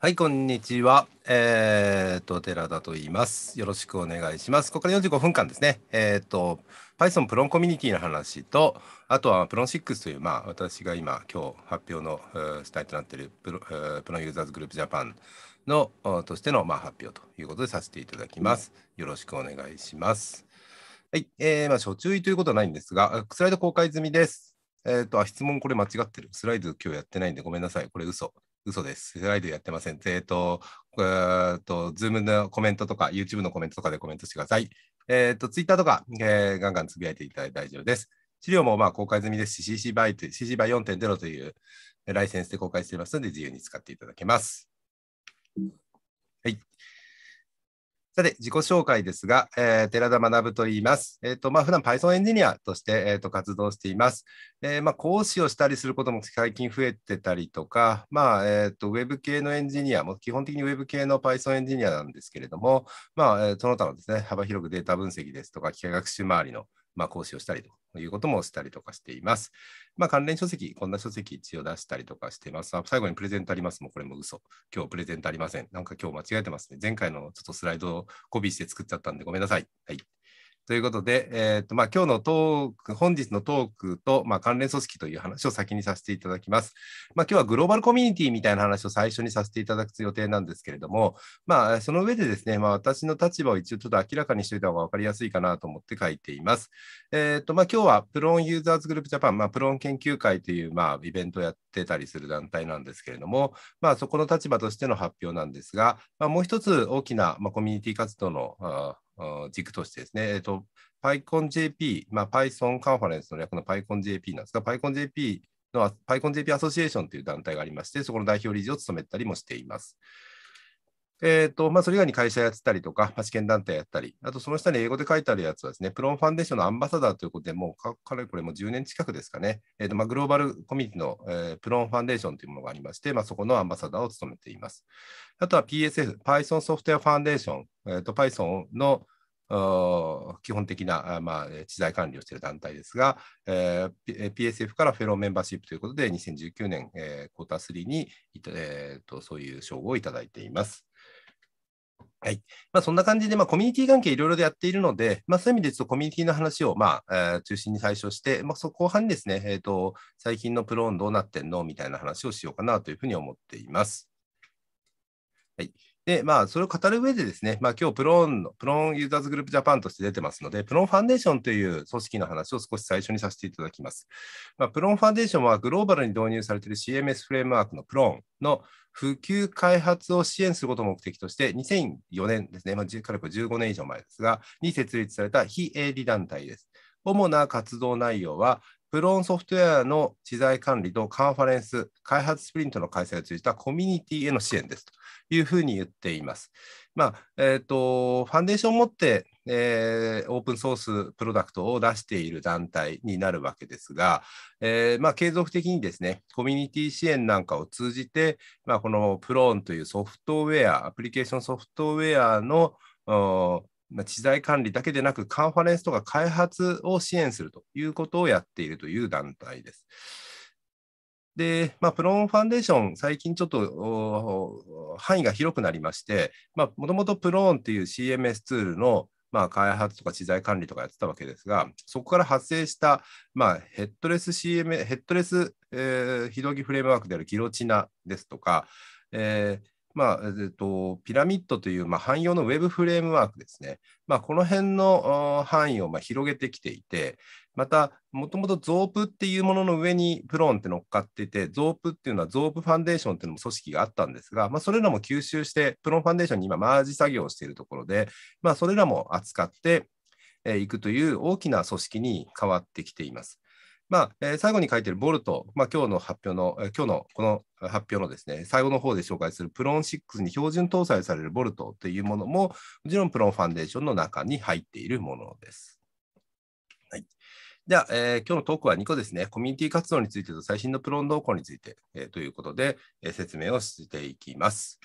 はい、こんにちは。えっ、ー、と、寺田と言います。よろしくお願いします。ここから45分間ですね。えっ、ー、と、Python プロンコミュニティの話と、あとはプロン6という、まあ、私が今、今日発表の、えー、主体となっているプロ,、えー、プロユーザーズグループジャパンのとしての、まあ、発表ということでさせていただきます。よろしくお願いします。はい、えー、まあ、初注意ということはないんですが、スライド公開済みです。えっ、ー、と、質問これ間違ってる。スライド今日やってないんでごめんなさい。これ嘘。嘘です。スライドやってません。えっ、ー、と、えっ、ー、と、ズームのコメントとか、YouTube のコメントとかでコメントしてください。えっ、ー、と、Twitter とか、えー、ガンガンつぶやいていただいて大丈夫です。資料もまあ公開済みですし、CC バイ CC バイ4.0というライセンスで公開していますので、自由に使っていただけます。はい。さて、自己紹介ですが、えー、寺田学と言います。えっ、ー、と、まあ、普段 Python エンジニアとして、えー、と活動しています。えー、まあ、講師をしたりすることも最近増えてたりとか、まあ、えっ、と、ウェブ系のエンジニアも、基本的にウェブ系の Python エンジニアなんですけれども、まあ、その他のですね、幅広くデータ分析ですとか、機械学習周りのまあ、講師をしたりということもしたりとかしています。まあ、関連書籍、こんな書籍一応出したりとかしてます。あ最後にプレゼントあります。もうこれも嘘。今日プレゼントありません。なんか今日間違えてますね。前回のちょっとスライドをコピーして作っちゃったんでごめんなさい。はい。ということで、えーとまあ、今日のトーク、本日のトークと、まあ、関連組織という話を先にさせていただきます。まあ、今日はグローバルコミュニティみたいな話を最初にさせていただく予定なんですけれども、まあ、その上でですね、まあ、私の立場を一応ちょっと明らかにしておいた方が分かりやすいかなと思って書いています。えーとまあ、今日はプロンユーザーズグループジャパン、まあ、プロン研究会という、まあ、イベントをやってたりする団体なんですけれども、まあ、そこの立場としての発表なんですが、まあ、もう一つ大きな、まあ、コミュニティ活動の軸としてですね、えっ、と、PyConJP、まあ、Python カンファレンスの略の PyConJP なんですが、PyConJP の PyConJP アソシエーションという団体がありまして、そこの代表理事を務めたりもしています。えーとまあ、それ以外に会社やってたりとか、試験団体やったり、あとその下に英語で書いてあるやつはですね、プロンファンデーションのアンバサダーということで、もうかかれこれも10年近くですかね、えーとまあ、グローバルコミュニティの、えー、プロンファンデーションというものがありまして、まあ、そこのアンバサダーを務めています。あとは PSF、Python ソフトウェアファンデーション、えーと、と Python の基本的な、まあ、知財管理をしている団体ですが、えー、PSF からフェローメンバーシップということで、2019年、えー、クォーター3に、えー、そういう称号をいただいています。はい。まあ、そんな感じで、まあ、コミュニティ関係いろいろでやっているので、まあ、そういう意味で、ちょっとコミュニティの話を、まあ、えー、中心に最初して、まあ、そ後半にですね、えっ、ー、と、最近のプローンどうなってんのみたいな話をしようかなというふうに思っています。はい。で、まあ、それを語る上でですね、まあ、今日プローンの、プローンユーザーズグループジャパンとして出てますので、プローンファンデーションという組織の話を少し最初にさせていただきます。まあ、プローンファンデーションはグローバルに導入されている CMS フレームワークのプローンの普及開発を支援することを目的として、2004年ですね、まあ、かれ15年以上前ですが、に設立された非営利団体です。主な活動内容は、プローンソフトウェアの知財管理とカンファレンス、開発スプリントの開催を通じたコミュニティへの支援ですというふうに言っています。まあえーとファンデーションを持ってえー、オープンソースプロダクトを出している団体になるわけですが、えーまあ、継続的にですね、コミュニティ支援なんかを通じて、まあ、このプローンというソフトウェア、アプリケーションソフトウェアのま知財管理だけでなく、カンファレンスとか開発を支援するということをやっているという団体です。で、まあ、プローンファンデーション、最近ちょっと範囲が広くなりまして、もともとプローンという CMS ツールのまあ、開発とか知財管理とかやってたわけですが、そこから発生した、まあ、ヘッドレス CM、ヘッドレス、えー、ひどぎフレームワークであるギロチナですとか、えーまあえっと、ピラミッドという、まあ、汎用のウェブフレームワークですね、まあ、この辺の範囲をまあ広げてきていて、また、もともとゾープっていうものの上にプロンって乗っかってて、ゾープっていうのはゾープファンデーションっていうのも組織があったんですが、まあ、それらも吸収して、プロンファンデーションに今、マージ作業をしているところで、まあ、それらも扱っていくという大きな組織に変わってきています。まあえー、最後に書いているボルト、まあ、今日の発表の、えー、今日のこの発表のですね、最後の方で紹介するプロン6に標準搭載されるボルトというものも、もちろんプロンファンデーションの中に入っているものです。では、えー、今日のトークは2個ですね、コミュニティ活動についてと最新のプロン動向について、えー、ということで、えー、説明をしていきます。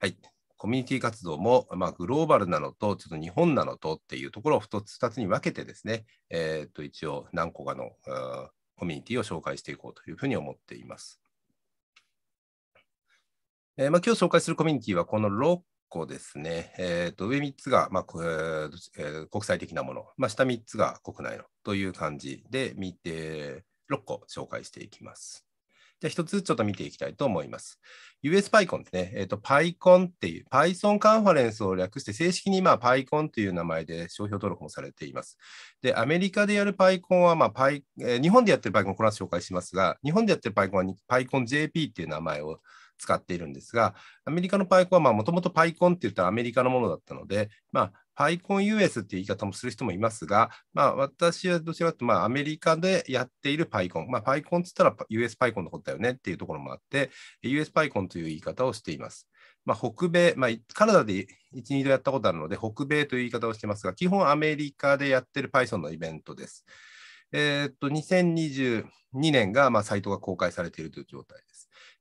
はい。コミュニティ活動も、まあ、グローバルなのと、ちょっと日本なのとっていうところを2つ ,2 つに分けてですね、えっ、ー、と一応何個かのコミュニティを紹介していこうというふうに思っています。えーまあ、今日紹介するコミュニティはこの6個ですね、えー、と上3つが、まあえー、国際的なもの、まあ、下3つが国内のという感じで見て6個紹介していきます。じゃあ1つちょっと見ていきたいと思います。US PyCon ですね、えーと、PyCon っていう Python カンファレンスを略して正式にまあ PyCon という名前で商標登録もされています。で、アメリカでやる PyCon は、まあ p えー、日本でやってる PyCon この後紹介しますが、日本でやってる PyCon は PyConJP っていう名前を使っているんですが、アメリカのパイコンはもともとパイコンって言ったらアメリカのものだったので、まあ、パイコン US っていう言い方もする人もいますが、まあ、私はどちらかというと、まあ、アメリカでやっているパイコン、まあ、パイコンって言ったら US パイコンのことだよねっていうところもあって、US パイコンという言い方をしています。まあ、北米、まあ、カナダで1、2度やったことあるので、北米という言い方をしてますが、基本アメリカでやってる Python のイベントです。えー、っと、2022年が、まあ、サイトが公開されているという状態です。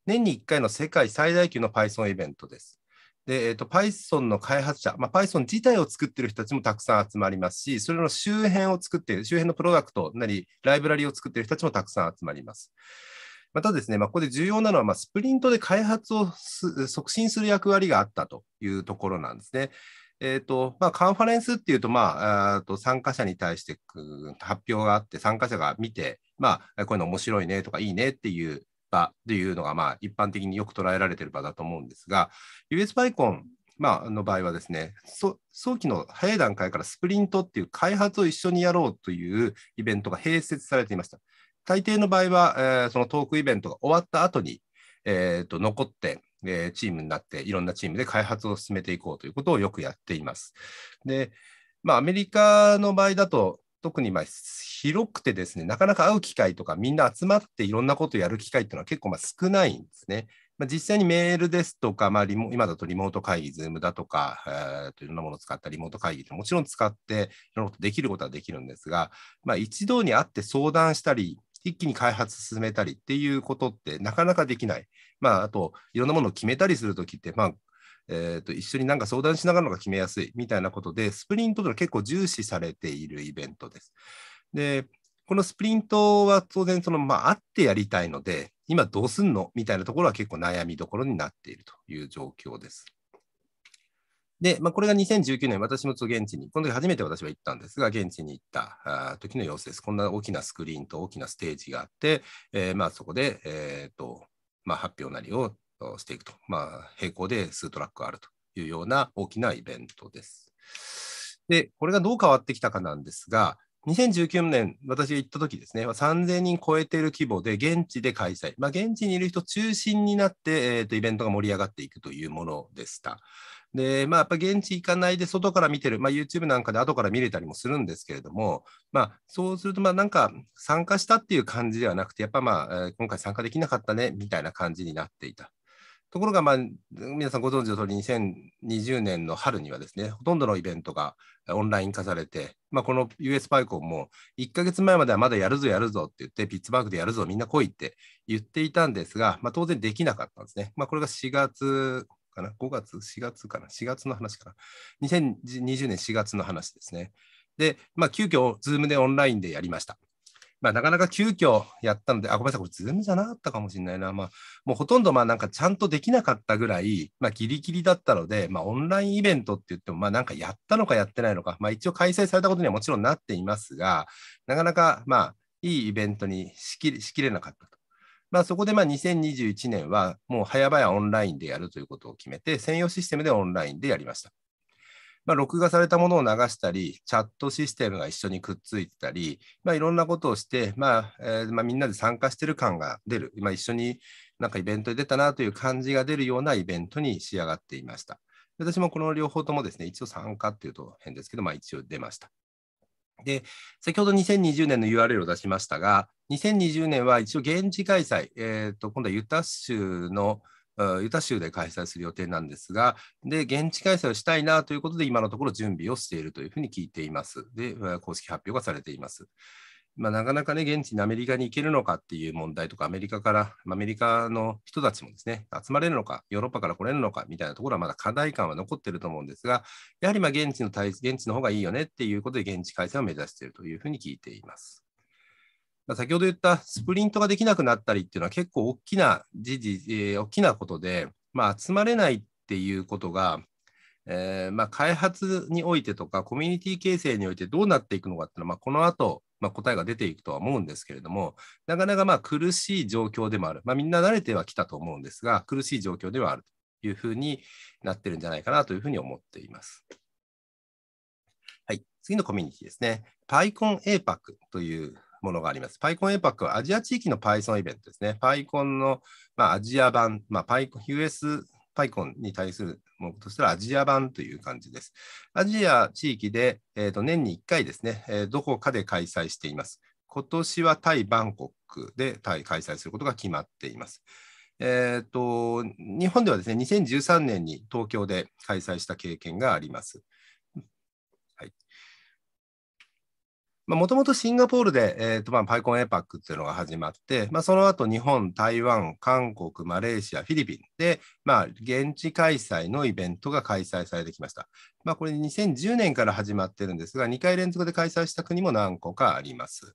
年に1回の世界最大級の Python イベントです。で、えーと、Python の開発者、まあ、Python 自体を作っている人たちもたくさん集まりますし、それの周辺を作っている、周辺のプロダクトなり、ライブラリを作っている人たちもたくさん集まります。またですね、まあ、ここで重要なのは、まあ、スプリントで開発を促進する役割があったというところなんですね。えーとまあ、カンファレンスっていうと、まあ、あと参加者に対して発表があって、参加者が見て、まあ、こういうの面白いねとかいいねっていう場っていうのが、まあ、一般的によく捉えられている場だと思うんですが、US バイコン、まあの場合はですね、早期の早い段階からスプリントっていう開発を一緒にやろうというイベントが併設されていました。大抵の場合は、えー、そのトークイベントが終わった後に、えーと、と残って、えー、チームになって、いろんなチームで開発を進めていこうということをよくやっています。で、まあ、アメリカの場合だと、特にまあ広くてですね、なかなか会う機会とか、みんな集まっていろんなことやる機会っていうのは結構まあ少ないんですね。まあ、実際にメールですとか、まあ、リモ今だとリモート会議、ズームだとか、えー、といろんなものを使ったリモート会議ってもちろん使って、いろんなことできることはできるんですが、まあ、一度に会って相談したり、一気に開発進めたりっていうことってなかなかできない。まあ、あと、いろんなものを決めたりするときって、まあ、えーと、一緒になんか相談しながらのが決めやすいみたいなことで、スプリントというのは結構重視されているイベントです。で、このスプリントは当然その、まあ、会ってやりたいので、今どうすんのみたいなところは結構悩みどころになっているという状況です。で、まあ、これが2019年、私も現地に、この時初めて私は行ったんですが、現地に行った時の様子です。こんな大きなスクリーンと大きなステージがあって、えー、まあそこで、えーとまあ、発表なりをしていくと、まあ、並行で数トラックあるというような大きなイベントです。で、これがどう変わってきたかなんですが、2019年、私が行った時ですね、3000人超えている規模で現地で開催、まあ、現地にいる人中心になって、えーと、イベントが盛り上がっていくというものでした。で、まあ、やっぱ現地行かないで外から見てる、まあ、YouTube なんかで後から見れたりもするんですけれども、まあ、そうすると、まなんか参加したっていう感じではなくて、やっぱまあ、今回参加できなかったねみたいな感じになっていた。ところが、まあ、皆さんご存知の通り、2020年の春にはですね、ほとんどのイベントがオンライン化されて、まあ、この US パイコンも1ヶ月前まではまだやるぞやるぞって言って、ピッツバーグでやるぞ、みんな来いって言っていたんですが、まあ、当然できなかったんですね。まあ、これが4月かな、5月、4月かな、4月の話かな、2020年4月の話ですね。で、まあ、急遽、ズームでオンラインでやりました。まあ、なかなか急遽やったので、あ、ごめんなさい、これ、ズームじゃなかったかもしれないな。まあ、もうほとんど、まあ、なんかちゃんとできなかったぐらい、まあ、ギリギリだったので、まあ、オンラインイベントって言っても、まあ、なんかやったのかやってないのか、まあ、一応開催されたことにはもちろんなっていますが、なかなか、まあ、いいイベントにしきしきれなかったと。まあ、そこでまあ2021年はもう早々オンラインでやるということを決めて、専用システムでオンラインでやりました。まあ、録画されたものを流したり、チャットシステムが一緒にくっついてたり、まあ、いろんなことをして、まあえー、まあ、みんなで参加してる感が出る、まあ、一緒になんかイベントに出たなという感じが出るようなイベントに仕上がっていました。私もこの両方ともですね、一応参加っていうと変ですけど、まあ、一応出ました。で、先ほど2020年の URL を出しましたが、2020年は一応現地開催、えーと、今度はユタ州のユタ州で開催する予定なんですが、で現地開催をしたいなということで、今のところ準備をしているというふうに聞いています。で、公式発表がされています。まあ、なかなかね、現地にアメリカに行けるのかっていう問題とか、アメリカから、アメリカの人たちもですね、集まれるのか、ヨーロッパから来れるのかみたいなところはまだ課題感は残ってると思うんですが、やはりまあ現地の対、現地の方がいいよねっていうことで、現地開催を目指しているというふうに聞いています。先ほど言ったスプリントができなくなったりっていうのは結構大きな時事、えー、大きなことで、まあ、集まれないっていうことが、えーまあ、開発においてとかコミュニティ形成においてどうなっていくのかっていうのは、まあ、この後、まあ、答えが出ていくとは思うんですけれどもなかなかまあ苦しい状況でもある、まあ、みんな慣れてはきたと思うんですが苦しい状況ではあるというふうになってるんじゃないかなというふうに思っています。はい、次のコミュニティですね。PyConAPAC というものがあります。PyCon a パックはアジア地域の Python イベントですね。PyCon の、まあ、アジア版、まあ、US PyCon に対するものとしたらアジア版という感じです。アジア地域で、えー、と年に1回ですね、えー、どこかで開催しています。今年はタイ・バンコクでタイ開催することが決まっています。えーと日本ではですね2013年に東京で開催した経験があります。もともとシンガポールで、えーとまあ、パイコンエパックっていうのが始まって、まあ、その後日本、台湾、韓国、マレーシア、フィリピンで、まあ、現地開催のイベントが開催されてきました。まあ、これ2010年から始まってるんですが、2回連続で開催した国も何個かあります。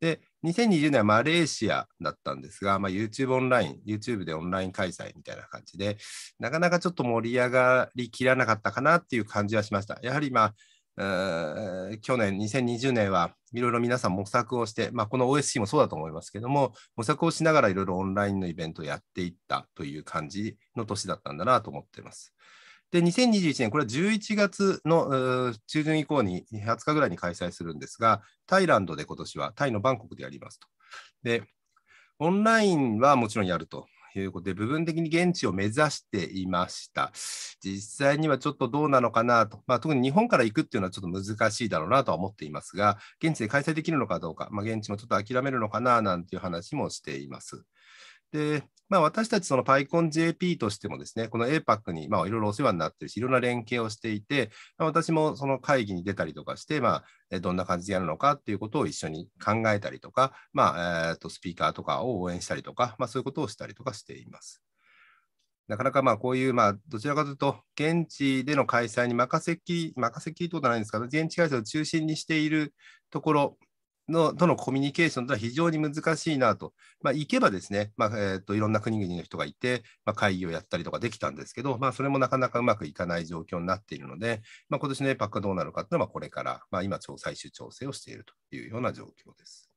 で、2020年はマレーシアだったんですが、まあ、YouTube オンライン、YouTube でオンライン開催みたいな感じで、なかなかちょっと盛り上がりきらなかったかなっていう感じはしました。やはり、まあ、去年2020年はいろいろ皆さん模索をして、まあ、この OSC もそうだと思いますけども模索をしながらいろいろオンラインのイベントをやっていったという感じの年だったんだなと思っています。で2021年これは11月の中旬以降に20日ぐらいに開催するんですがタイランドで今年はタイのバンコクでやりますと。でオンラインはもちろんやると。ということで、部分的に現地を目指していました。実際にはちょっとどうなのかなと、まあ、特に日本から行くっていうのはちょっと難しいだろうなとは思っていますが、現地で開催できるのかどうか、まあ、現地もちょっと諦めるのかななんていう話もしています。で、まあ、私たちその PyConJP としてもですね、この APAC にいろいろお世話になってるし、いろんな連携をしていて、まあ、私もその会議に出たりとかして、まあ、どんな感じでやるのかっていうことを一緒に考えたりとか、まあえっとスピーカーとかを応援したりとか、まあ、そういうことをしたりとかしています。なかなかまあこういう、まあ、どちらかというと、現地での開催に任せっきり、任せっきりということはないんですけど、現地開催を中心にしているところのとのコミュニケーションとは非常に難しいなと、まあ、行けばですね、まあ、えーと、いろんな国々の人がいて、まあ、会議をやったりとかできたんですけど、まあ、それもなかなかうまくいかない状況になっているので、まあ、今年の APAC がどうなるかというのはこれから、まあ、今最終調整をしているというような状況です。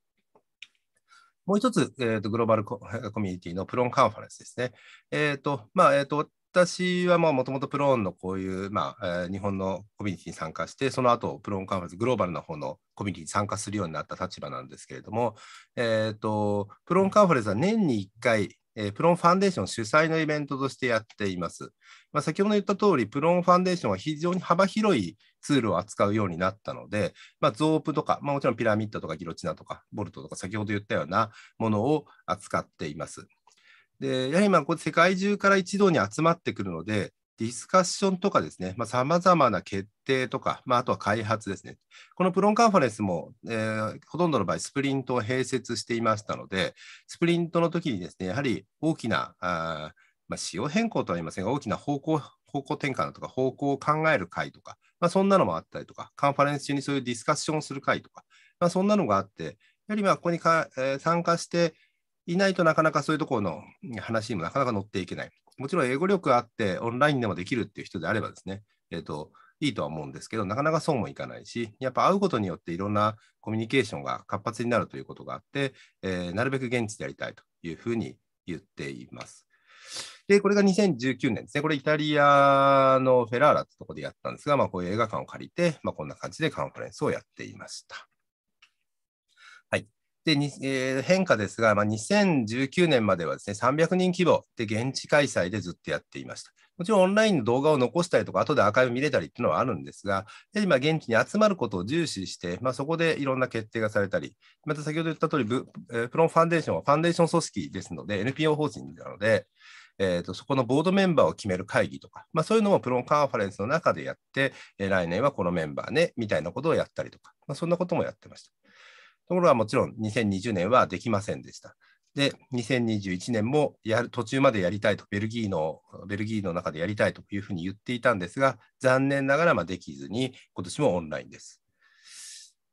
もう一つ、えーと、グローバルコミュニティのプロンカンファレンスですね。えーとまあえーと私はもともとプローンのこういう、まあ、日本のコミュニティに参加して、その後プローンカンファレンス、グローバルな方のコミュニティに参加するようになった立場なんですけれども、えーと、とプローンカンファレンスは年に1回、えー、プローンファンデーション主催のイベントとしてやっています。まあ、先ほど言った通り、プローンファンデーションは非常に幅広いツールを扱うようになったので、まあ、ゾープとか、まあ、もちろんピラミッドとかギロチナとか、ボルトとか、先ほど言ったようなものを扱っています。で、やはりまあこ世界中から一堂に集まってくるので、ディスカッションとかですね、さまざ、あ、まな決定とか、まあ、あとは開発ですね、このプロンカンファレンスも、えー、ほとんどの場合、スプリントを併設していましたので、スプリントの時にですね、やはり大きな、あまあ、仕様変更とは言いませんが、大きな方向方向転換とか、方向を考える会とか、まあ、そんなのもあったりとか、カンファレンス中にそういうディスカッションをする会とか、まあ、そんなのがあって、やはりまあここにか、えー、参加して、いないとなかなかそういうところの話にもなかなか乗っていけない。もちろん英語力あってオンラインでもできるっていう人であればですね、えっ、ー、と、いいとは思うんですけど、なかなかそうもいかないし、やっぱ会うことによっていろんなコミュニケーションが活発になるということがあって、えー、なるべく現地でやりたいというふうに言っています。で、これが2019年ですね。これイタリアのフェラーラってとこでやったんですが、まあ、こういう映画館を借りて、まあ、こんな感じでカンファレンスをやっていました。で、えー、変化ですが、まあ、2019年まではですね、300人規模で現地開催でずっとやっていました。もちろんオンラインの動画を残したりとか、後でアーカイブ見れたりっていうのはあるんですが、今、現地に集まることを重視して、まあ、そこでいろんな決定がされたり、また先ほど言った通り、プロンファンデーションはファンデーション組織ですので、NPO 法人なので、えーと、とそこのボードメンバーを決める会議とか、まあ、そういうのもプロンカンファレンスの中でやって、えー、来年はこのメンバーねみたいなことをやったりとか、まあ、そんなこともやってました。ところがもちろん2020年はできませんでした。で、2021年もやる途中までやりたいとベルギーの、ベルギーの中でやりたいというふうに言っていたんですが、残念ながらまできずに、今年もオンラインです。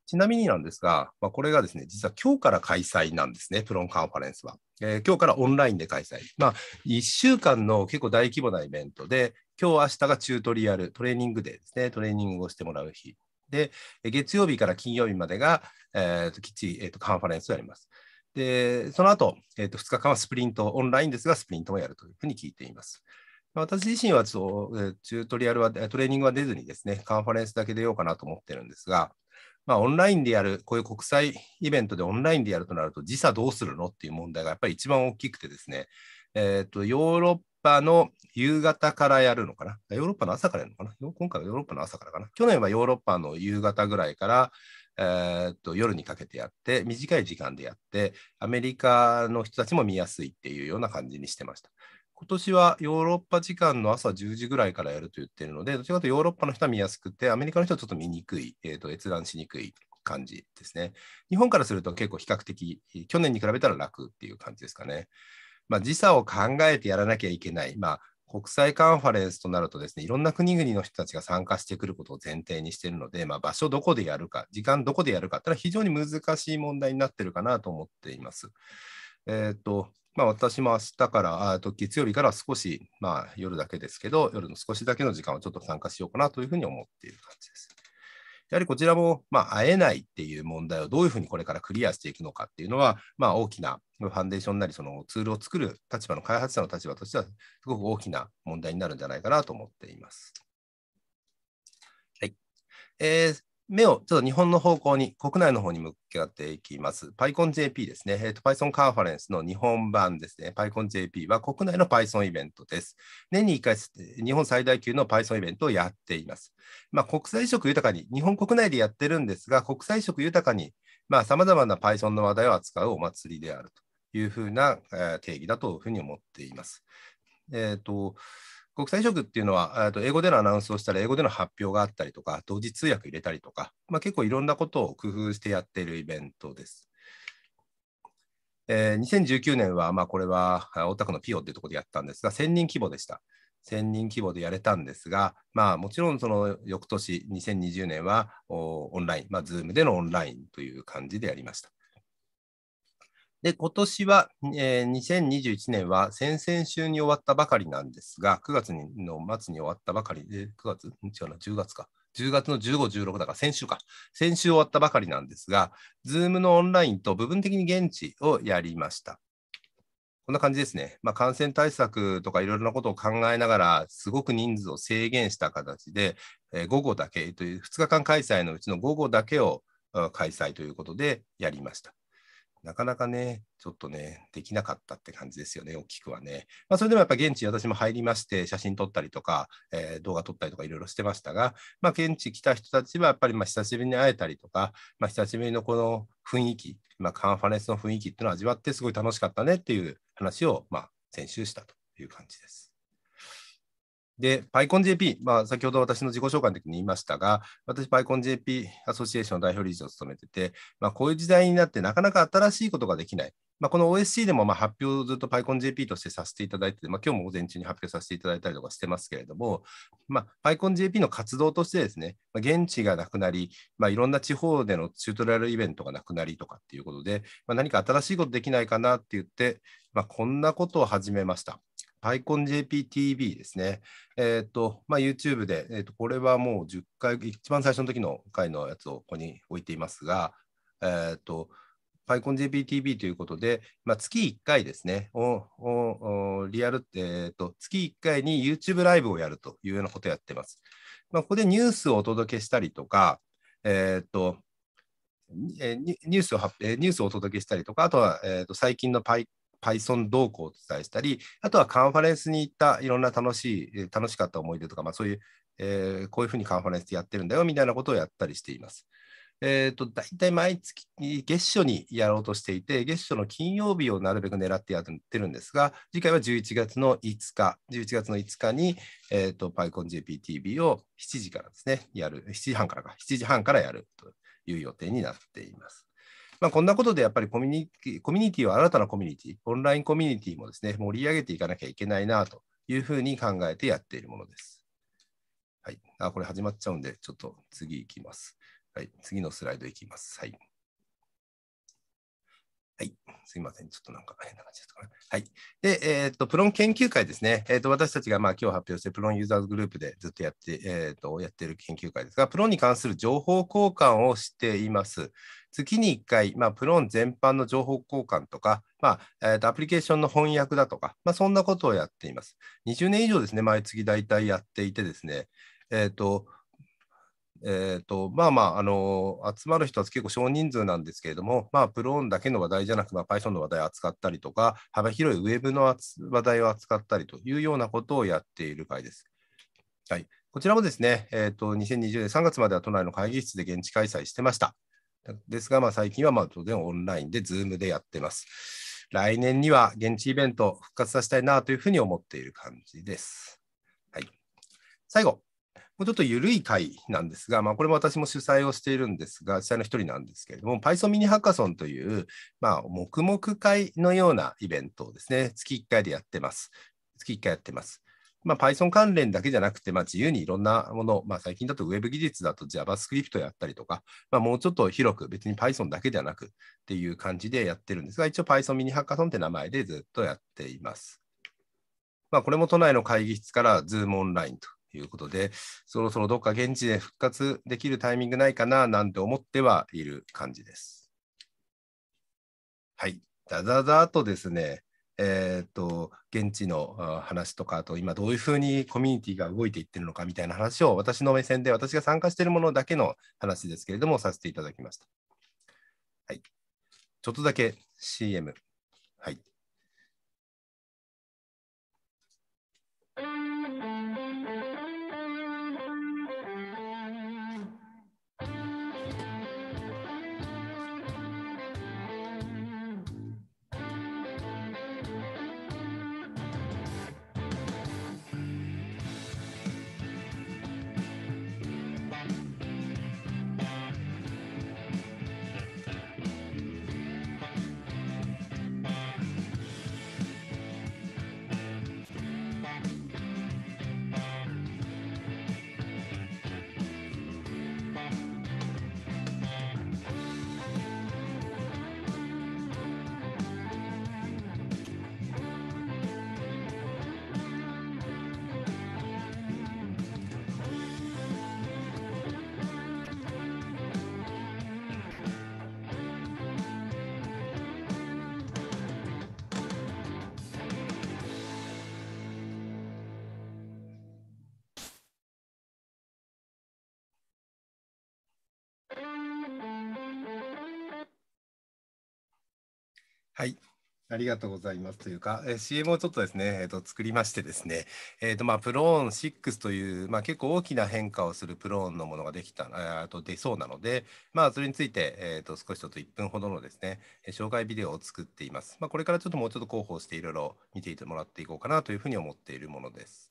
ちなみになんですが、まあ、これがですね、実は今日から開催なんですね、プロンカンファレンスは。えー、今日からオンラインで開催。まあ、1週間の結構大規模なイベントで、今日、明日がチュートリアル、トレーニングデーですね、トレーニングをしてもらう日。で、月曜日から金曜日までが、えー、ときっちり、えー、とカンファレンスをやります。で、その後、えー、と2日間はスプリント、オンラインですが、スプリントもやるというふうに聞いています。私自身はチュートリアルは、トレーニングは出ずにですね、カンファレンスだけ出ようかなと思ってるんですが、まあ、オンラインでやる、こういう国際イベントでオンラインでやるとなると、時差どうするのっていう問題がやっぱり一番大きくてですね、えーと、とヨーロッパの夕方からやるのかな。ヨーロッパの朝からやるのかな。今回はヨーロッパの朝からかな。去年はヨーロッパの夕方ぐらいから、えー、っと夜にかけてやって、短い時間でやって、アメリカの人たちも見やすいっていうような感じにしてました。今年はヨーロッパ時間の朝10時ぐらいからやると言ってるので、どちらかというとヨーロッパの人は見やすくて、アメリカの人はちょっと見にくい、えー、と閲覧しにくい感じですね。日本からすると結構比較的、去年に比べたら楽っていう感じですかね。まあ、時差を考えてやらなきゃいけない、まあ、国際カンファレンスとなるとですね、いろんな国々の人たちが参加してくることを前提にしているので、まあ、場所どこでやるか、時間どこでやるかいうのは非常に難しい問題になってるかなと思っています。えっ、ー、と、まあ、私も明日から、あと月曜日から少し、まあ、夜だけですけど、夜の少しだけの時間をちょっと参加しようかなというふうに思っている感じです。やはりこちらも、まあ、会えないっていう問題をどういうふうにこれからクリアしていくのかっていうのは、まあ、大きなファンデーションなり、そのツールを作る立場の開発者の立場としては、すごく大きな問題になるんじゃないかなと思っています。はい。えー、目をちょっと日本の方向に、国内の方に向き合っていきます。PyConJP ですね、えーと、Python カンファレンスの日本版ですね。PyConJP は国内の Python イベントです。年に1回、日本最大級の Python イベントをやっています。まあ、国際色豊かに、日本国内でやってるんですが、国際色豊かに、さまざ、まな Python の話題を扱うお祭りであるというふうな、えー、定義だというふうに思っています。えっ、ー、と国際色っていうのは、と英語でのアナウンスをしたら、英語での発表があったりとか、同時通訳入れたりとか、まあ、結構いろんなことを工夫してやっているイベントです。えー、2019年は、まあ、これは大田区のピオっていうところでやったんですが、1000人規模でした。1000人規模でやれたんですが、まあ、もちろんその翌年、2020年はオンライン、まあ、Zoom でのオンラインという感じでやりました。で、今年は、えー、2021年は先々週に終わったばかりなんですが、9月の末に終わったばかりで、9月、違うな、10月か。10月の15、16だから先週か。先週終わったばかりなんですが、Zoom のオンラインと部分的に現地をやりました。こんな感じですね。まあ、感染対策とかいろいろなことを考えながら、すごく人数を制限した形で、えー、午後だけという2日間開催のうちの午後だけを開催ということでやりました。なかなかね、ちょっとね、できなかったって感じですよね、大きくはね。まあ、それでもやっぱ現地、私も入りまして、写真撮ったりとか、えー、動画撮ったりとかいろいろしてましたが、まあ、現地来た人たちはやっぱりま久しぶりに会えたりとか、まあ、久しぶりのこの雰囲気、まカンファレンスの雰囲気っていうのを味わって、すごい楽しかったねっていう話を、ま先週したという感じです。で、PyConJP、まあ、先ほど私の自己紹介の時に言いましたが、私、PyConJP アソシエーション代表理事を務めてて、まあ、こういう時代になってなかなか新しいことができない。まあ、この OSC でもまあ発表をずっと PyConJP としてさせていただいて、まあ、今日も午前中に発表させていただいたりとかしてますけれども、まあ、PyConJP の活動としてですね、まあ、現地がなくなり、まあ、いろんな地方でのチュートリアルイベントがなくなりとかっていうことで、まあ、何か新しいことできないかなって言って、まあ、こんなことを始めました。アイコン j p t v ですね。えっ、ー、と、まあ、YouTube で、えーと、これはもう10回、一番最初の時の回のやつをここに置いていますが、えっ、ー、と、パイコン j p t v ということで、まあ、月1回ですね、リアル、えっ、ー、と、月1回に YouTube ライブをやるというようなことをやってます。まあ、ここでニュースをお届けしたりとか、えっ、と、ニュースを発表ニュースをお届けしたりとか、あとは、えーと最近のパイ Python 動向をお伝えしたり、あとはカンファレンスに行ったいろんな楽しい、楽しかった思い出とか、まあ、そういう、えー、こういうふうにカンファレンスでやってるんだよみたいなことをやったりしています。えーと、大体毎月月初にやろうとしていて、月初の金曜日をなるべく狙ってやってるんですが、次回は11月の5日、11月の5日に、えーと、PyConJPTB を7時からですね、やる、7時半からか、7時半からやるという予定になっています。まあ、こんなことでやっぱりコミュニティコミュニティは新たなコミュニティ、オンラインコミュニティもですね、盛り上げていかなきゃいけないなというふうに考えてやっているものです。はい。あ、これ始まっちゃうんで、ちょっと次いきます。はい。次のスライドいきます。はい。はい。すいません。ちょっとなんか変な感じですはい。で、えっ、ー、と、プロン研究会ですね。えっ、と、私たちがまあ今日発表して、プロンユーザーズグループでずっとやって、えっ、と、やってる研究会ですが、プロンに関する情報交換をしています。月に1回、まあ、プロン全般の情報交換とか、まあ、えーと、とアプリケーションの翻訳だとか、まあ、そんなことをやっています。20年以上ですね、毎月大体やっていてですね、えっ、と、えーと、まあまあ、あの集まる人は結構少人数なんですけれども、まあ、プローンだけの話題じゃなく、まあ、Python の話題を扱ったりとか、幅広いウェブの話題を扱ったりというようなことをやっている会です。はい、こちらもですね、えーと、2020年3月までは都内の会議室で現地開催してました。ですが、まあ、最近はまあ当然オンラインで Zoom でやってます。来年には現地イベント復活させたいなというふうに思っている感じです。はい、最後、もうちょっと緩い会なんですが、まあ、これも私も主催をしているんですが、主催の一人なんですけれども、Python ミニハッカソンという、まあ、黙々会のようなイベントをですね、月1回でやってます。月1回やってます。まあ、Python 関連だけじゃなくて、まあ、自由にいろんなもの、まあ、最近だと Web 技術だと JavaScript やったりとか、まあ、もうちょっと広く、別に Python だけではなくっていう感じでやってるんですが、一応 Python ミニハッカソンって名前でずっとやっています。まあ、これも都内の会議室から Zoom オンラインということで、そろそろどっか現地で復活できるタイミングないかななんて思ってはいる感じです。はい、だざだとですね、えーと、と現地の話とかあと今どういうふうにコミュニティが動いていってるのかみたいな話を私の目線で私が参加しているものだけの話ですけれどもさせていただきました。はい、ちょっとだけ CM。はいはい。ありがとうございますというか、えー、CM をちょっとですね、えーと、作りましてですね、えーとまあ、プローン6という、まあ、結構大きな変化をするプローンのものができた、えと出そうなので、まあ、それについて、えーと、少しちょっと1分ほどのですね、紹介ビデオを作っています。まあ、これからちょっともうちょっと広報していろいろ見てもらっていこうかなというふうに思っているものです。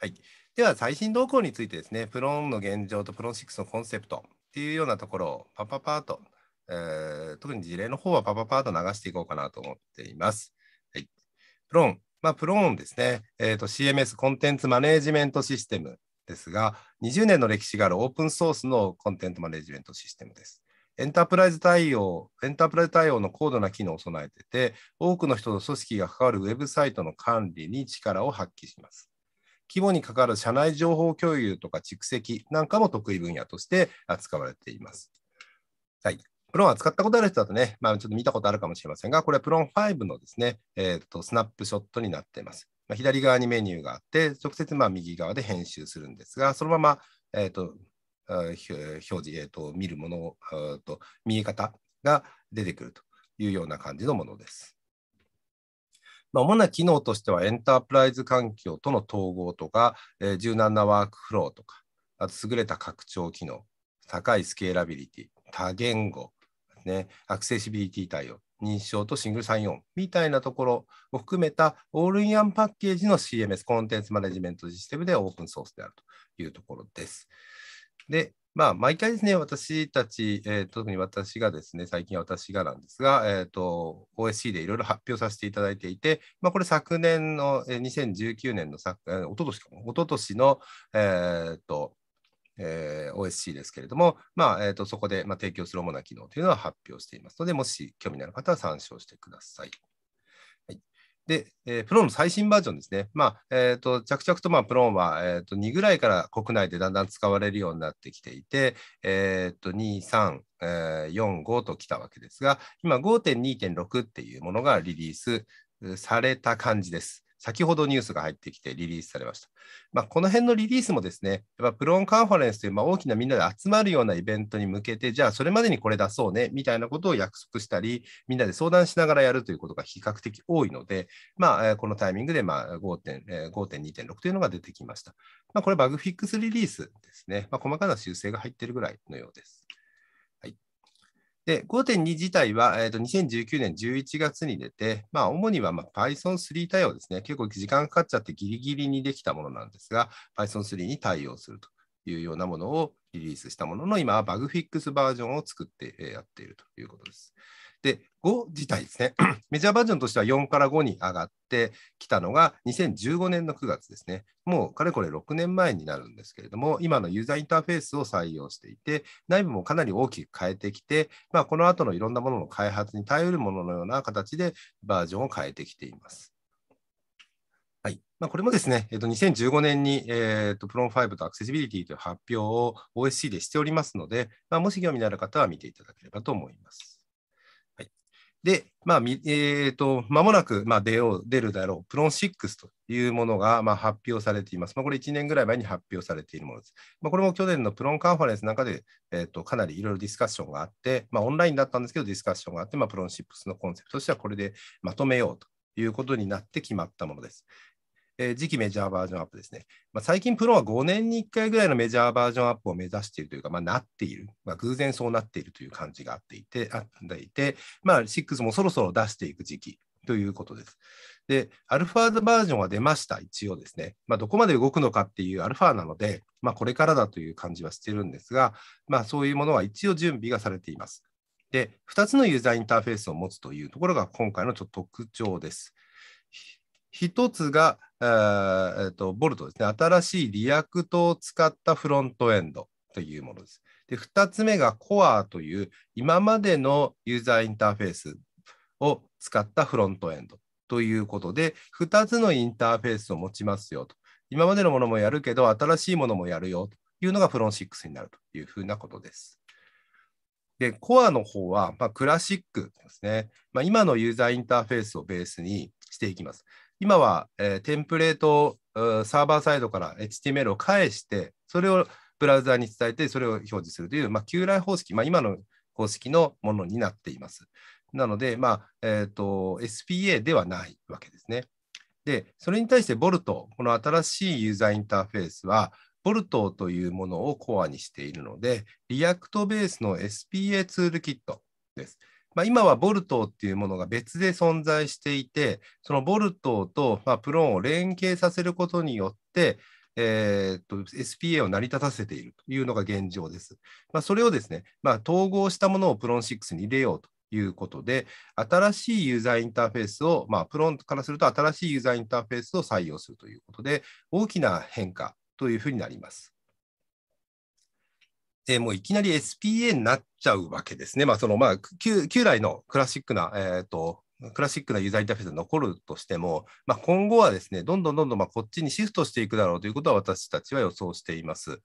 はい、では、最新動向についてですね、プローンの現状とプローン6のコンセプトっていうようなところをパパパーとえー、特に事例の方はパパパーと流していこうかなと思っています。はい、プロン、まあ、プロンですね、えー CMS、コンテンツマネジメントシステムですが、20年の歴史があるオープンソースのコンテンツマネジメントシステムです。エンタープライズ対応、エンタープライズ対応の高度な機能を備えてて、多くの人と組織が関わるウェブサイトの管理に力を発揮します。規模に関わる社内情報共有とか蓄積なんかも得意分野として扱われています。はい、プロンは使ったことある人だとね、まあ、ちょっと見たことあるかもしれませんが、これはプロン5のですね、えーと、スナップショットになっています。まあ、左側にメニューがあって、直接まあ右側で編集するんですが、そのまま、えーと、表示、えーと、と見るものを、えー、と見え方が出てくるというような感じのものです。まあ、主な機能としては、エンタープライズ環境との統合とか、えー、柔軟なワークフローとか、あと優れた拡張機能、高いスケーラビリティ、多言語、ね、アクセシビリティ対応、認証とシングルサインオンみたいなところを含めたオールインワンパッケージの CMS、コンテンツマネジメントシステムでオープンソースであるというところです。で、まあ、毎回ですね、私たち、えー、特に私がですね、最近私がなんですが、えっ、ー、と、OSC でいろいろ発表させていただいていて、まあ、これ昨年の、えー、2019年のおととしかも、おととしの、えっ、と、えー、OSC ですけれども、まあえーと、そこで、まあ、提供する主な機能というのは発表していますので、もし興味のある方は参照してください。はい、で、えー、プローンの最新バージョンですね。まあえーと、着々と、まあ、プローンは、えーと、と2ぐらいから国内でだんだん使われるようになってきていて、えー、と2、3、えー、4、5と来たわけですが、今5.2.6っていうものがリリースされた感じです。先ほどニュースが入ってきてリリースされました。まあ、この辺のリリースもですね、やっぱプロンカンファレンスというま大きなみんなで集まるようなイベントに向けて、じゃあそれまでにこれ出そうねみたいなことを約束したり、みんなで相談しながらやるということが比較的多いので、まあ、このタイミングでま5.2.6というのが出てきました。まあ、これバグフィックスリリースですね。まあ、細かな修正が入っているぐらいのようです。で、5.2自体は、えーと、2019年11月に出て、まあ、主には、まあ、Python3 対応ですね。結構時間かかっちゃってギリギリにできたものなんですが、Python3 に対応するというようなものをリリースしたものの、今はバグフィックスバージョンを作ってやっているということです。で5自体ですね メジャーバージョンとしては4から5に上がってきたのが2015年の9月ですね。もうかれこれ6年前になるんですけれども、今のユーザーインターフェースを採用していて、内部もかなり大きく変えてきて、まあ、この後のいろんなものの開発に頼るもののような形でバージョンを変えてきています。はいまあ、これもですね、えー、と2015年に、えー、とプロン5とアクセシビリティという発表を OSC でしておりますので、まあ、もし興味のある方は見ていただければと思います。で、まあ、えっ、ー、と、まもなく、まあ、出よう、出るだろう、プロン6というものが、まあ、発表されています。まあ、これ1年ぐらい前に発表されているものです。まあ、これも去年のプロンカンファレンスの中で、えっ、ー、と、かなりいろいろディスカッションがあって、まあ、オンラインだったんですけど、ディスカッションがあって、まあ、プロン6のコンセプトとしてはこれでまとめようということになって決まったものです。えー、次期メジャーバージョンアップですね。まあ、最近プロは5年に1回ぐらいのメジャーバージョンアップを目指しているというか、まあ、なっている、まあ、偶然そうなっているという感じがあっていて、あっていてまあ、6もそろそろ出していく時期ということです。で、アルファバージョンは出ました、一応ですね。まあ、どこまで動くのかっていうアルファなので、まあ、これからだという感じはしてるんですが、まあ、そういうものは一応準備がされています。で、2つのユーザーインターフェースを持つというところが今回のちょっと特徴です。1つが、えー、と、ボルトですね、新しいリアクトを使ったフロントエンドというものです。で、2つ目がコアという今までのユーザーインターフェースを使ったフロントエンドということで、2つのインターフェースを持ちますよと。今までのものもやるけど、新しいものもやるよというのがフロン6になるというふうなことです。で、コアの方は、まあ、クラシックですね。まあ、今のユーザーインターフェースをベースにしていきます。今は、えー、テンプレートをサーバーサイドから HTML を返して、それをブラウザに伝えて、それを表示するという、まあ、旧来方式、まあ、今の方式のものになっています。なので、まあえーと、SPA ではないわけですね。で、それに対して Volt、この新しいユーザーインターフェースは、Volt というものをコアにしているので、React ベースの SPA ツールキットです。まあ、今はボルトっていうものが別で存在していて、そのボルトと、まあ、プロンを連携させることによって、えー、と SPA を成り立たせているというのが現状です。まあ、それをですね、まあ、統合したものをプロン6に入れようということで、新しいユーザーインターフェースを、まあ、プロンからすると新しいユーザーインターフェースを採用するということで、大きな変化というふうになります。えー、もういきなり SPA になっちゃうわけですね。まあ、そのまあ旧旧来のクラシックな、えーと、クラシックなユーザーインターフェースが残るとしても、まあ、今後はですね、どんどんどんどんまあこっちにシフトしていくだろうということは私たちは予想しています。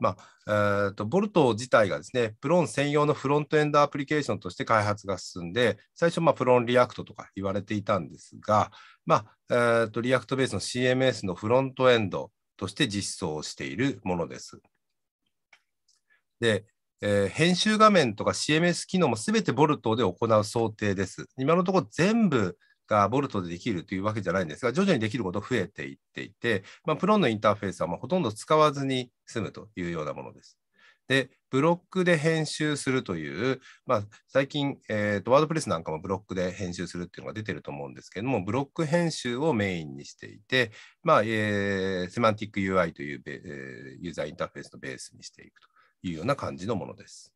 まあえーと、ボルト自体がですね、プロン専用のフロントエンドアプリケーションとして開発が進んで、最初、まプロンリアクトとか言われていたんですが、まあえーとリアクトベースの CMS のフロントエンドとして実装しているものです。で、えー、編集画面とか CMS 機能もすべてボルトで行う想定です。今のところ全部がボルトでできるというわけじゃないんですが、徐々にできること増えていっていて、まあ、プロのインターフェースはまあほとんど使わずに済むというようなものです。で、ブロックで編集するという、まあ、最近、えーと、ワードプレスなんかもブロックで編集するっていうのが出てると思うんですけども、ブロック編集をメインにしていて、まあえー、セマンティック UI という、えー、ユーザーインターフェースのベースにしていくと。いうような感じのものです。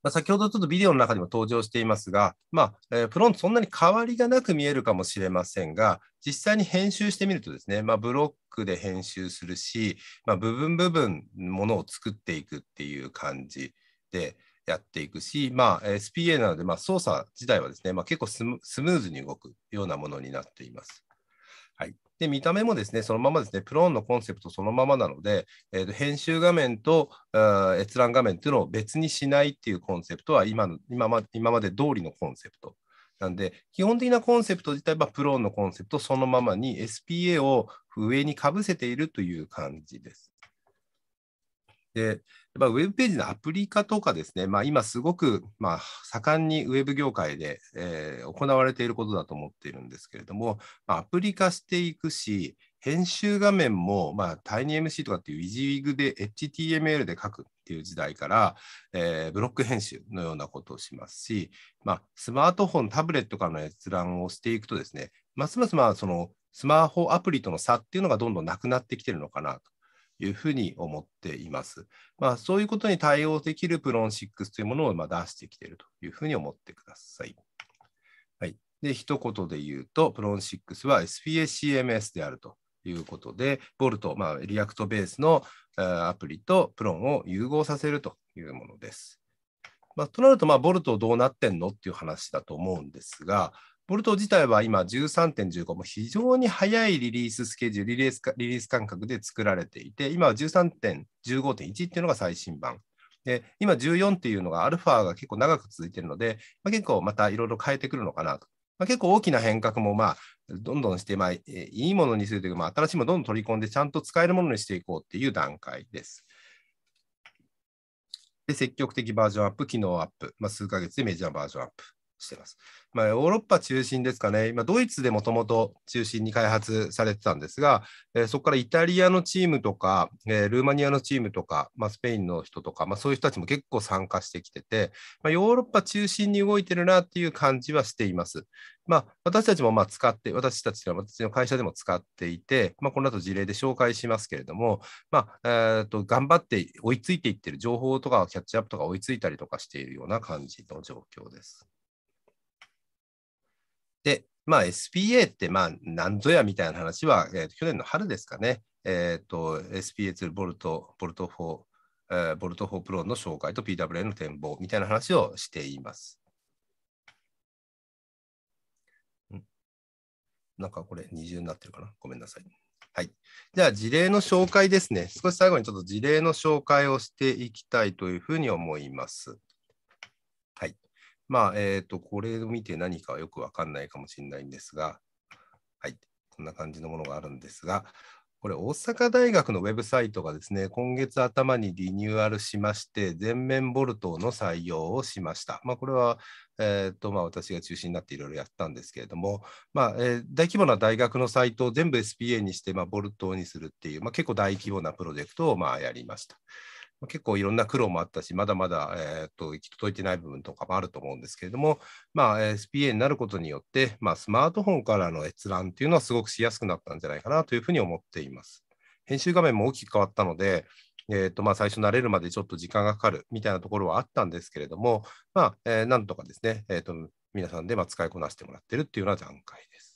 まあ、先ほどちょっとビデオの中にも登場していますが、まあえー、プロントそんなに変わりがなく見えるかもしれませんが、実際に編集してみるとですね、まあ、ブロックで編集するし、まあ、部分部分ものを作っていくっていう感じでやっていくし、まあ、SPA なので、ま操作自体はですね、ま結構スムーズに動くようなものになっています。で、見た目もですね、そのままですね、プローンのコンセプトそのままなので、えー、と編集画面と閲覧画面っていうのを別にしないっていうコンセプトは今の今ま今まで通りのコンセプト。なんで、基本的なコンセプト自体はプローンのコンセプトそのままに SPA を上にかぶせているという感じです。で、っぱウェブページのアプリ化とかですね、まあ、今すごく、まあ、盛んにウェブ業界で、えー、行われていることだと思っているんですけれども、まあ、アプリ化していくし、編集画面も、まあ、TinyMC とかっていう WYSIWYG で HTML で書くっていう時代から、えー、ブロック編集のようなことをしますし、まあ、スマートフォン、タブレットからの閲覧をしていくとですね、ますますまあそのスマホアプリとの差っていうのがどんどんなくなってきてるのかなというふうに思っています。まあ、そういうことに対応できるプロン6というものをま出してきているというふうに思ってください。はい、で一言で言うと、プロン6は SPACMS であるということで、ボルト、まあ、リアクトベースのアプリとプロンを融合させるというものです。まあ、となると、まあ、ボルトどうなってんのっていう話だと思うんですが、ボルト自体は今13.15、も非常に早いリリーススケジュール、リリースリリースで作られていて、今は13.15.1っていうのが最新版。で、今14っていうのがアルファが結構長く続いているので、まあ、結構またいろいろ変えてくるのかなと。まあ、結構大きな変革も、まあ、どんどんして、まあ、いいものにするというか、まあ、新しいものをどんどん取り込んで、ちゃんと使えるものにしていこうっていう段階です。で積極的バージョンアップ、機能アップ、まあ、数ヶ月でメジャーバージョンアップ。してます。まあ、ヨーロッパ中心ですかね、今、ドイツでもともと中心に開発されてたんですが、えー、そこからイタリアのチームとか、えー、ルーマニアのチームとか、まあ、スペインの人とか、まあ、そういう人たちも結構参加してきてて、まあ、ヨーロッパ中心に動いてるなっていう感じはしています。まあ、私たちもまあ使って、私たちの私の会社でも使っていて、まあ、この後事例で紹介しますけれども、まあえー、と頑張って追いついていってる情報とかキャッチアップとか追いついたりとかしているような感じの状況です。で、まあ、SPA ってまあ何ぞやみたいな話は、えー、去年の春ですかね、えーと、SPA2 ボルト、ボルト4、えー、ボルト4プロの紹介と PWA の展望みたいな話をしています。なんかこれ二重になってるかなごめんなさい。はい。じゃあ事例の紹介ですね。少し最後にちょっと事例の紹介をしていきたいというふうに思います。まあ、えっ、ー、と、これを見て何かよくわかんないかもしれないんですが、はい、こんな感じのものがあるんですが、これ、大阪大学のウェブサイトがですね、今月頭にリニューアルしまして、全面ボルトの採用をしました。まあ、これは、えーとまあ、私が中心になっていろいろやったんですけれども、まあえー、大規模な大学のサイトを全部 SPA にして、まあ、ボルトにするっていう、まあ、結構大規模なプロジェクトをまあやりました。結構いろんな苦労もあったし、まだまだ、えー、と行き届いてない部分とかもあると思うんですけれども、まあ、SPA になることによって、まあ、スマートフォンからの閲覧っていうのはすごくしやすくなったんじゃないかなというふうに思っています。編集画面も大きく変わったので、えーとまあ、最初慣れるまでちょっと時間がかかるみたいなところはあったんですけれども、まあえー、なんとかですね、えーと、皆さんでま使いこなしてもらってるっていうような段階です。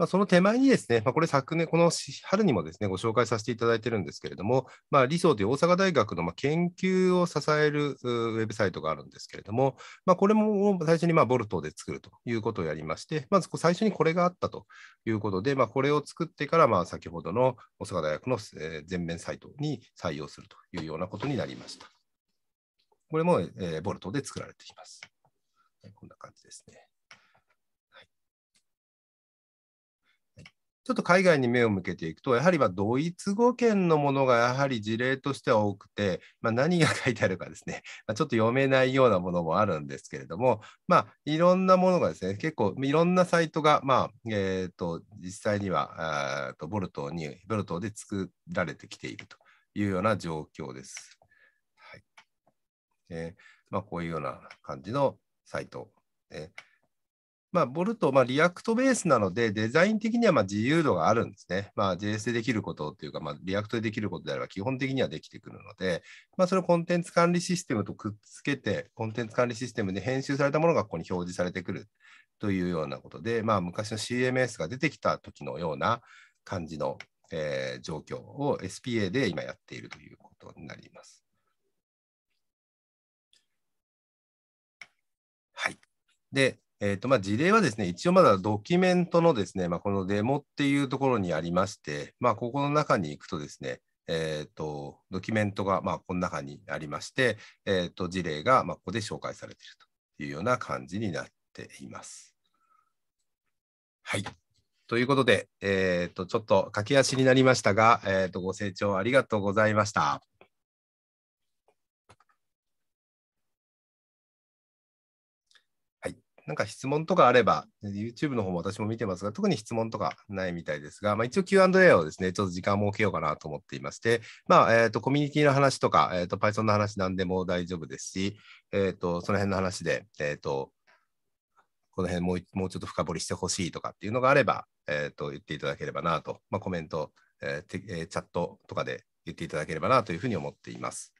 まあ、その手前にですね、まあ、これ昨年、この春にもですね、ご紹介させていただいてるんですけれども、まあ、理想という大阪大学のま研究を支えるウェブサイトがあるんですけれども、まこれも最初にまボルトで作るということをやりまして、まず最初にこれがあったということで、まこれを作ってから、まあ、先ほどの大阪大学の全面サイトに採用するというようなことになりました。これも、えボルトで作られています。こんな感じですね。ちょっと海外に目を向けていくと、やはりまドイツ語圏のものがやはり事例としては多くて、まあ、何が書いてあるかですね、まあ、ちょっと読めないようなものもあるんですけれども、まあ、いろんなものがですね、結構いろんなサイトが、まあえーと、実際にはとボルトに、ボルトで作られてきているというような状況です。はいえー、まこういうような感じのサイト。えーまあ、ボルト、まあ、リアクトベースなので、デザイン的にはまあ自由度があるんですね。まあ、JS でできることっていうか、まあ、リアクトでできることであれば基本的にはできてくるので、まあ、それをコンテンツ管理システムとくっつけて、コンテンツ管理システムで編集されたものがここに表示されてくるというようなことで、まあ、昔の CMS が出てきた時のような感じの、えー、状況を SPA で今やっているということになります。はい。で、えーとまあ、事例はですね、一応まだドキュメントのですね、まあ、このデモっていうところにありまして、まあ、ここの中に行くとですね、えーと、ドキュメントがまあこの中にありまして、えーと、事例がまあここで紹介されているというような感じになっています。はい。ということで、えーと、とちょっと駆け足になりましたが、えー、とご清聴ありがとうございました。なんか質問とかあれば、YouTube の方も私も見てますが、特に質問とかないみたいですが、まあ、一応 Q&A をですね、ちょっと時間を設けようかなと思っていまして、まあ、えっ、ー、と、コミュニティの話とか、えっ、ー、と、Python の話なんでも大丈夫ですし、えっ、ー、と、その辺の話で、えっ、と、この辺もうもうちょっと深掘りしてほしいとかっていうのがあれば、えっ、と、言っていただければなと、まあ、コメント、えーえチャットとかで言っていただければなというふうに思っています。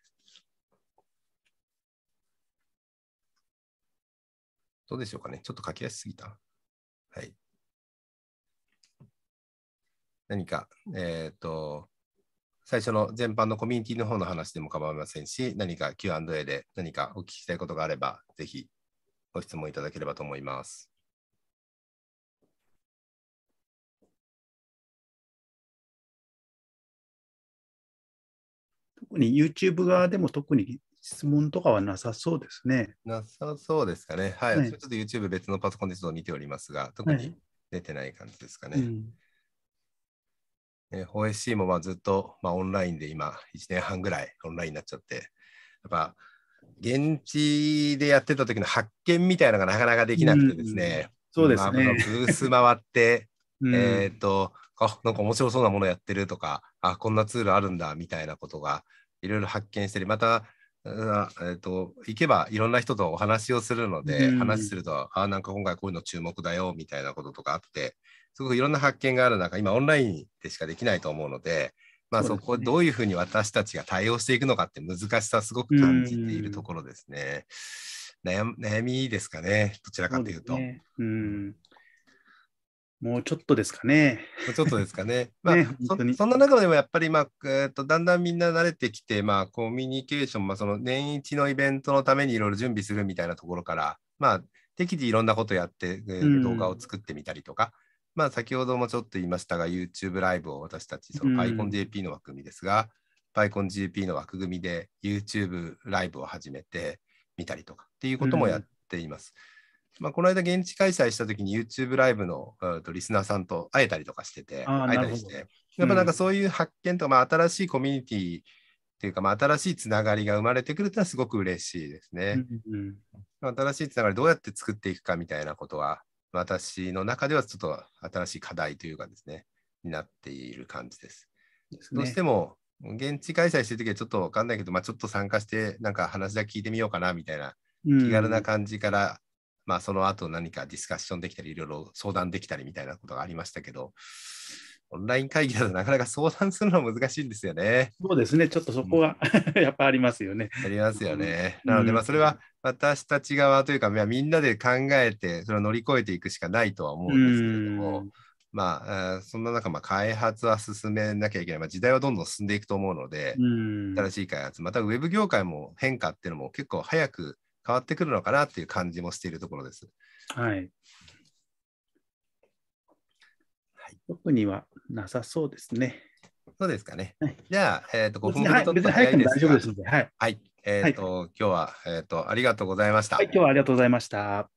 どうでしょうかね。ちょっと書き出しすぎた。はい。何か、えっ、ー、と、最初の全般のコミュニティの方の話でも構いませんし、何か Q&A で何かお聞きしたいことがあれば、ぜひご質問いただければと思います。特に YouTube 側でも特に質問とかはなさそうですね。なさそうですかね。はい。はい、ちょっと YouTube 別のパソコンでちょっと見ておりますが、特に出てない感じですかね。はいうんー、OSC もまあずっと、まあ、オンラインで今、1年半ぐらいオンラインになっちゃって、やっぱ現地でやってた時の発見みたいなのがなかなかできなくてですね、うん、そうですね。ブース回って、えっと、あなんか面白そうなものやってるとか、あこんなツールあるんだみたいなことがいろいろ発見したり、またえっと、行けばいろんな人とお話をするので、うん、話すると、ああ、なんか今回こういうの注目だよみたいなこととかあって、すごくいろんな発見がある中、今オンラインでしかできないと思うので、まあ、そこどういうふうに私たちが対応していくのかって難しさすごく感じているところですね。うん、悩みですかね、どちらかというと。うね、うんもうちょっとですかね。もうちょっとですかね。まあ、ねそ、そんな中でもやっぱり、まあえーと、だんだんみんな慣れてきて、まあ、コミュニケーション、まあ、その年一のイベントのためにいろいろ準備するみたいなところから、まあ、適宜いろんなことやって、えー、動画を作ってみたりとか、うん、まあ、先ほどもちょっと言いましたが、YouTube ライブを私たち、その PyConJP の枠組みですが、PyConJP の枠組みで YouTube ライブを始めてみたりとかっていうこともやっています。うんまあ、この間現地開催した時に YouTube ライブの、うん、とリスナーさんと会えたりとかしてて、会えたりして、やっぱなんかそういう発見とか、まあ、新しいコミュニティっていうか、まあ、新しいつながりが生まれてくるってのはすごく嬉しいですね。うんうん、新しいつながりどうやって作っていくかみたいなことは、私の中ではちょっと新しい課題というかですね、になっている感じです。ですね、どうしても現地開催してる時はちょっと分かんないけど、まあ、ちょっと参加してなんか話だけ聞いてみようかなみたいな気軽な感じからまあ、その後何かディスカッションできたり、いろいろ相談できたりみたいなことがありましたけど、オンライン会議だとなかなか相談するのは難しいんですよね。そうですね、ちょっとそこは、うん、やっぱありますよね。ありますよね。なので、まあ、それは私たち側というか、みんなで考えて、それを乗り越えていくしかないとは思うんですけれども。まあ、そんな中、まあ、開発は進めなきゃいけない、まあ、時代はどんどん進んでいくと思うので、新しい開発、またウェブ業界も変化っていうのも結構早く変わってくるのかなっていう感じもしているところです。はい。はい、特にはなさそうですね。そうですかね。はい、じゃあ、えっ、ー、と、5分ほど取った早いですが。はい。はい、えっ、ー、と、はい、今日は、えっ、ー、と、ありがとうございました。はい、今日はありがとうございました。